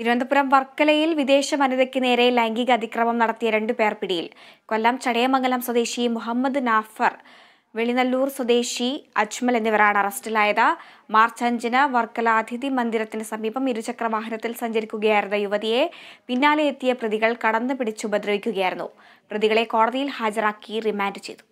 തിരുവനന്തപുരം വർക്കലയിൽ വിദേശ വനിതയ്ക്ക് നേരെ ലൈംഗിക അതിക്രമം നടത്തിയ രണ്ടു പേർ പിടിയിൽ കൊല്ലം ചടയമംഗലം സ്വദേശി മുഹമ്മദ് നാഫർ വെളിനല്ലൂർ സ്വദേശി അജ്മൽ എന്നിവരാണ് അറസ്റ്റിലായത് മാർച്ച് അഞ്ചിന് വർക്കല അതിഥി മന്ദിരത്തിന് സമീപം ഇരുചക്ര വാഹനത്തിൽ സഞ്ചരിക്കുകയായിരുന്ന യുവതിയെ പിന്നാലെ എത്തിയ പ്രതികൾ കടന്നു പിടിച്ചുപദ്രവിക്കുകയായിരുന്നു പ്രതികളെ കോടതിയിൽ ഹാജരാക്കി റിമാൻഡ് ചെയ്തു